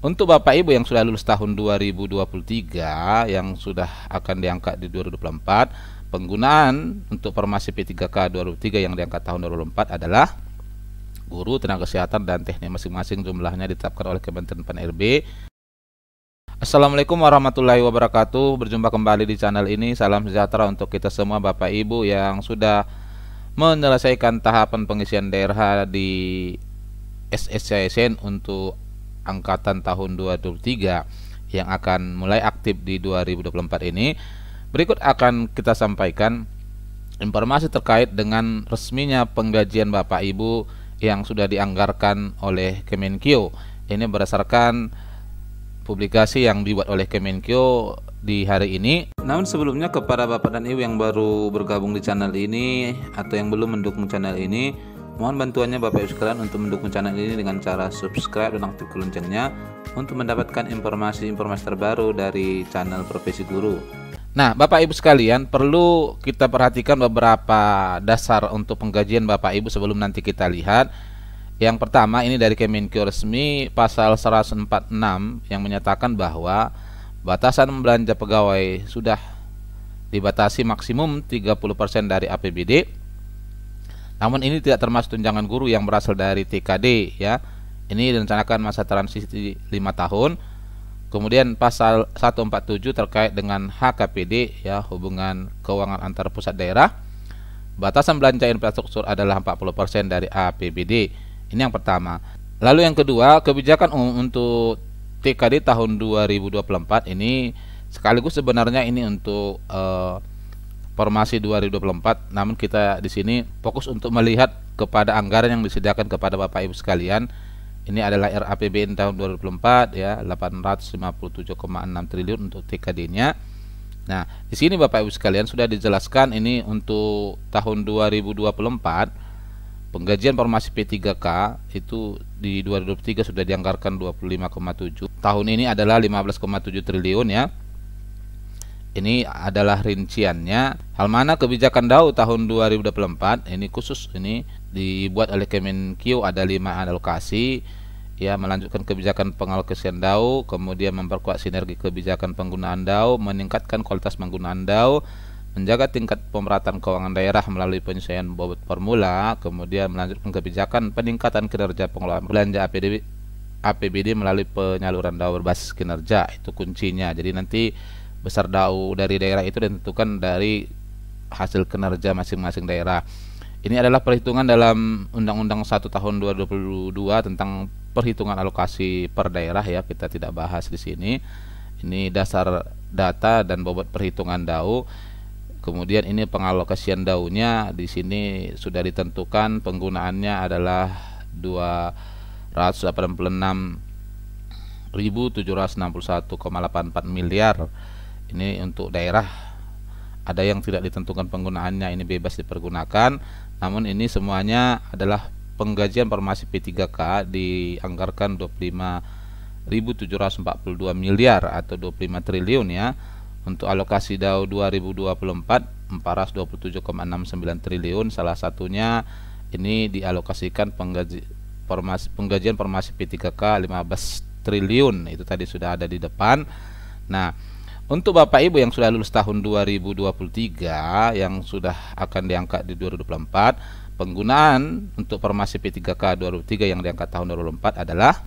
Untuk Bapak Ibu yang sudah lulus tahun 2023 yang sudah akan diangkat di 2024, penggunaan untuk formasi P3K 2023 yang diangkat tahun 2024 adalah guru, tenaga kesehatan dan teknik masing-masing jumlahnya ditetapkan oleh Kementerian Pan-RB. Assalamualaikum warahmatullahi wabarakatuh. Berjumpa kembali di channel ini. Salam sejahtera untuk kita semua Bapak Ibu yang sudah menyelesaikan tahapan pengisian DRH di SSCSN untuk angkatan tahun 2023 yang akan mulai aktif di 2024 ini. Berikut akan kita sampaikan informasi terkait dengan resminya penggajian Bapak Ibu yang sudah dianggarkan oleh Kemenkeu. Ini berdasarkan publikasi yang dibuat oleh Kemenkeu di hari ini. Namun sebelumnya kepada Bapak dan Ibu yang baru bergabung di channel ini atau yang belum mendukung channel ini, Mohon bantuannya Bapak Ibu sekalian untuk mendukung channel ini dengan cara subscribe dan aktifkan loncengnya untuk mendapatkan informasi-informasi terbaru dari channel Profesi Guru. Nah, Bapak Ibu sekalian, perlu kita perhatikan beberapa dasar untuk penggajian Bapak Ibu sebelum nanti kita lihat. Yang pertama ini dari Kemenkeu resmi pasal 146 yang menyatakan bahwa batasan belanja pegawai sudah dibatasi maksimum 30% dari APBD namun ini tidak termasuk tunjangan guru yang berasal dari TKD ya. Ini direncanakan masa transisi 5 tahun. Kemudian pasal 147 terkait dengan HKPD ya, hubungan keuangan antar pusat daerah. Batasan belanja infrastruktur adalah 40% dari APBD. Ini yang pertama. Lalu yang kedua, kebijakan umum untuk TKD tahun 2024 ini sekaligus sebenarnya ini untuk uh, formasi 2024. Namun kita di sini fokus untuk melihat kepada anggaran yang disediakan kepada Bapak Ibu sekalian. Ini adalah RAPBN tahun 2024 ya 857,6 triliun untuk TKD-nya. Nah, di sini Bapak Ibu sekalian sudah dijelaskan ini untuk tahun 2024 penggajian formasi P3K itu di 2023 sudah dianggarkan 25,7. Tahun ini adalah 15,7 triliun ya. Ini adalah rinciannya. Hal mana kebijakan DAO tahun 2024 ini khusus ini dibuat oleh Kemenkyu ada lima alokasi ya melanjutkan kebijakan pengalokasian DAO, kemudian memperkuat sinergi kebijakan penggunaan DAO, meningkatkan kualitas penggunaan DAO, menjaga tingkat pemerataan keuangan daerah melalui penyesuaian bobot formula, kemudian melanjutkan kebijakan peningkatan kinerja pengelolaan belanja APBD APBD melalui penyaluran DAO berbasis kinerja itu kuncinya. Jadi nanti besar dau dari daerah itu ditentukan dari hasil kinerja masing-masing daerah. Ini adalah perhitungan dalam Undang-Undang 1 Tahun 2022 tentang perhitungan alokasi per daerah ya, kita tidak bahas di sini. Ini dasar data dan bobot perhitungan dau. Kemudian ini pengalokasian daunya di sini sudah ditentukan penggunaannya adalah 1.761,84 miliar ini untuk daerah ada yang tidak ditentukan penggunaannya ini bebas dipergunakan namun ini semuanya adalah penggajian formasi P3K dianggarkan 25.742 miliar atau 25 triliun ya untuk alokasi DAO 2024 427,69 triliun salah satunya ini dialokasikan penggaji, formasi, penggajian formasi P3K 15 triliun itu tadi sudah ada di depan nah untuk Bapak Ibu yang sudah lulus tahun 2023 yang sudah akan diangkat di 2024, penggunaan untuk formasi P3K 2023 yang diangkat tahun 2024 adalah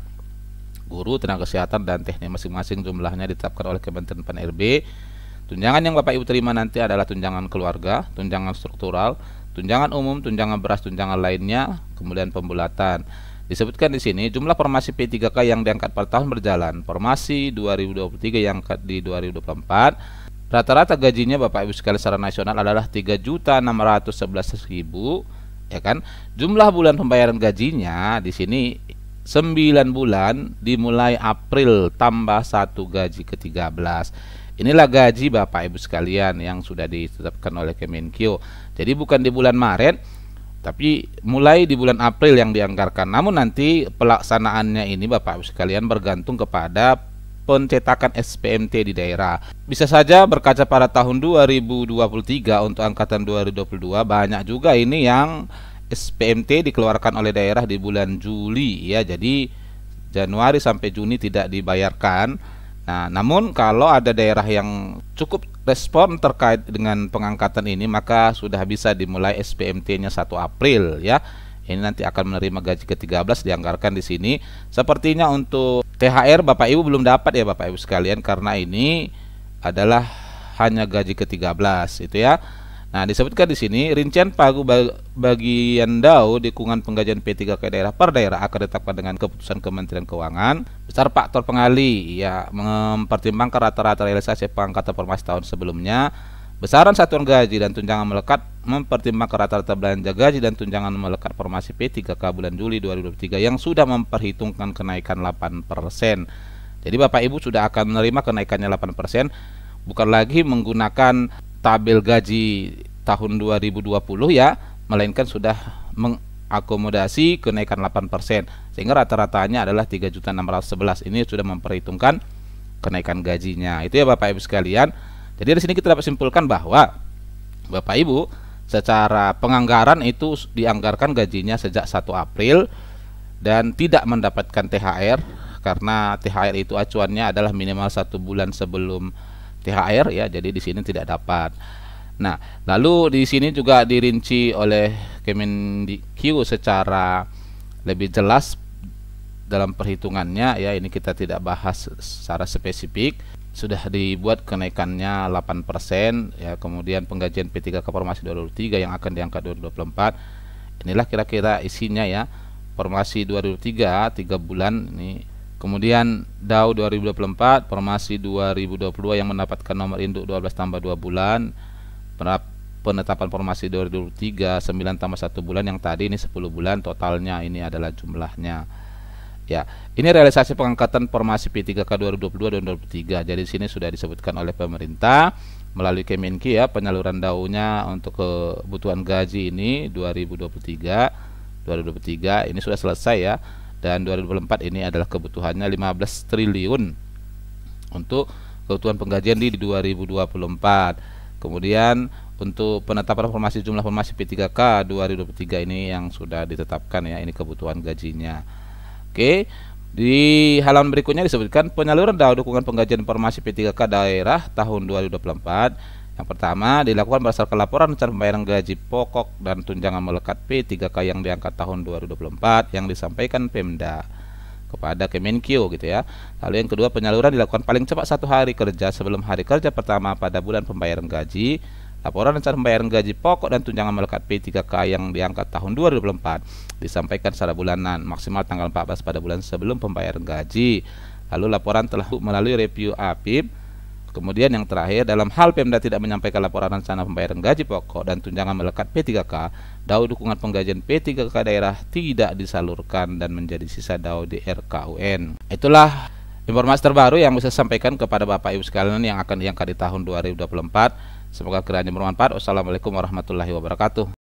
guru, tenaga kesehatan dan teknik masing-masing jumlahnya ditetapkan oleh Kementerian Pan RB. Tunjangan yang Bapak Ibu terima nanti adalah tunjangan keluarga, tunjangan struktural, tunjangan umum, tunjangan beras, tunjangan lainnya, kemudian pembulatan. Disebutkan di sini jumlah formasi P3K yang diangkat per tahun berjalan. Formasi 2023 yang angkat di 2024 rata-rata gajinya Bapak Ibu sekalian secara nasional adalah 3.611.000 ya kan. Jumlah bulan pembayaran gajinya di sini 9 bulan dimulai April tambah 1 gaji ke-13. Inilah gaji Bapak Ibu sekalian yang sudah ditetapkan oleh Kemenkyo Jadi bukan di bulan Maret tapi mulai di bulan April yang dianggarkan. Namun nanti pelaksanaannya ini Bapak Ibu sekalian bergantung kepada pencetakan SPMT di daerah. Bisa saja berkaca pada tahun 2023 untuk angkatan 2022 banyak juga ini yang SPMT dikeluarkan oleh daerah di bulan Juli ya. Jadi Januari sampai Juni tidak dibayarkan. Nah, namun kalau ada daerah yang cukup respon terkait dengan pengangkatan ini maka sudah bisa dimulai SPMT-nya 1 April ya. Ini nanti akan menerima gaji ke-13 dianggarkan di sini. Sepertinya untuk THR Bapak Ibu belum dapat ya Bapak Ibu sekalian karena ini adalah hanya gaji ke-13 itu ya. Nah, disebutkan di sini rincian pagu bagian DAO kungan penggajian P3 k daerah per daerah akan ditetapkan dengan keputusan Kementerian Keuangan besar faktor pengali ya mempertimbangkan rata-rata realisasi pangkat formas tahun sebelumnya besaran satuan gaji dan tunjangan melekat mempertimbangkan rata-rata belanja gaji dan tunjangan melekat formasi P3K bulan Juli 2023 yang sudah memperhitungkan kenaikan 8%. Jadi Bapak Ibu sudah akan menerima kenaikannya 8% bukan lagi menggunakan tabel gaji tahun 2020 ya, melainkan sudah mengakomodasi kenaikan 8% sehingga rata-ratanya adalah 3.611. Ini sudah memperhitungkan kenaikan gajinya. Itu ya Bapak Ibu sekalian. Jadi dari sini kita dapat simpulkan bahwa Bapak Ibu secara penganggaran itu dianggarkan gajinya sejak 1 April dan tidak mendapatkan THR karena THR itu acuannya adalah minimal satu bulan sebelum THR ya jadi di sini tidak dapat nah lalu di sini juga dirinci oleh Kemenkeu secara lebih jelas dalam perhitungannya ya ini kita tidak bahas secara spesifik sudah dibuat kenaikannya 8% ya kemudian penggajian p 3 ke formasi 2023 yang akan diangkat 2024 inilah kira-kira isinya ya formasi 2023 3 bulan ini Kemudian DAO 2024, formasi 2022 yang mendapatkan nomor induk 12 tambah 2 bulan, penetapan formasi 2023 9 tambah 1 bulan yang tadi ini 10 bulan totalnya ini adalah jumlahnya. Ya, ini realisasi pengangkatan formasi P3K 2022 dan 2023. Jadi sini sudah disebutkan oleh pemerintah melalui Kemenki ya penyaluran daunnya untuk kebutuhan gaji ini 2023 2023 ini sudah selesai ya dan 2024 ini adalah kebutuhannya 15 triliun untuk kebutuhan penggajian di 2024. Kemudian untuk penetapan formasi jumlah formasi P3K 2023 ini yang sudah ditetapkan ya, ini kebutuhan gajinya. Oke. Di halaman berikutnya disebutkan penyaluran dana dukungan penggajian formasi P3K daerah tahun 2024 yang pertama dilakukan berdasarkan laporan rencana pembayaran gaji pokok dan tunjangan melekat P3K yang diangkat tahun 2024 yang disampaikan Pemda kepada Kemenkyu gitu ya. Lalu yang kedua penyaluran dilakukan paling cepat satu hari kerja sebelum hari kerja pertama pada bulan pembayaran gaji. Laporan rencana pembayaran gaji pokok dan tunjangan melekat P3K yang diangkat tahun 2024 disampaikan secara bulanan maksimal tanggal 14 pada bulan sebelum pembayaran gaji. Lalu laporan telah melalui review APIP Kemudian yang terakhir, dalam hal Pemda tidak menyampaikan laporan rencana pembayaran gaji pokok dan tunjangan melekat P3K, DAO dukungan penggajian P3K daerah tidak disalurkan dan menjadi sisa DAO di RKUN. Itulah informasi terbaru yang bisa saya sampaikan kepada Bapak Ibu sekalian yang akan diangkat di tahun 2024. Semoga kiranya bermanfaat. Wassalamualaikum warahmatullahi wabarakatuh.